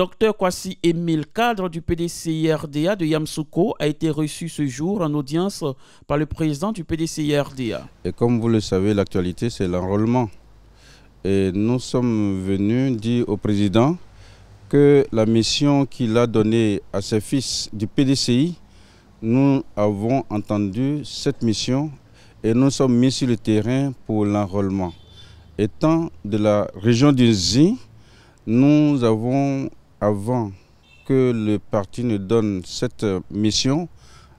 Docteur Kwasi Emile, cadre du PDC-RDA de Yamsouko, a été reçu ce jour en audience par le président du PDCIRDA. Et comme vous le savez, l'actualité, c'est l'enrôlement. Et nous sommes venus dire au président que la mission qu'il a donnée à ses fils du PDCI, nous avons entendu cette mission et nous sommes mis sur le terrain pour l'enrôlement. Étant de la région ZI, nous avons avant que le parti ne donne cette mission,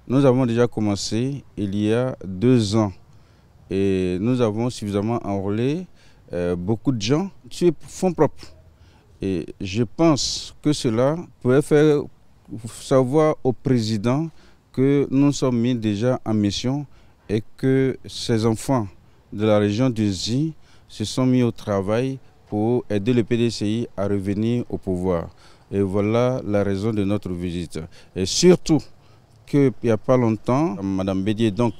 nous avons déjà commencé il y a deux ans et nous avons suffisamment enrôlé euh, beaucoup de gens sur fonds propres. Et je pense que cela pourrait faire savoir au président que nous sommes mis déjà en mission et que ces enfants de la région du ZI se sont mis au travail pour aider le PDCI à revenir au pouvoir. Et voilà la raison de notre visite. Et surtout qu'il n'y a pas longtemps, Madame Bédier donc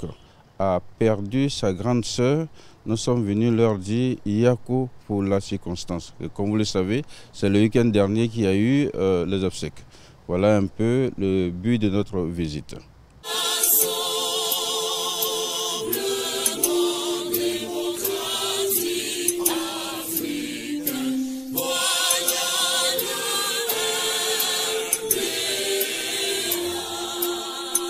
a perdu sa grande sœur. Nous sommes venus leur dire Yako pour la circonstance. comme vous le savez, c'est le week-end dernier qu'il y a eu euh, les obsèques. Voilà un peu le but de notre visite.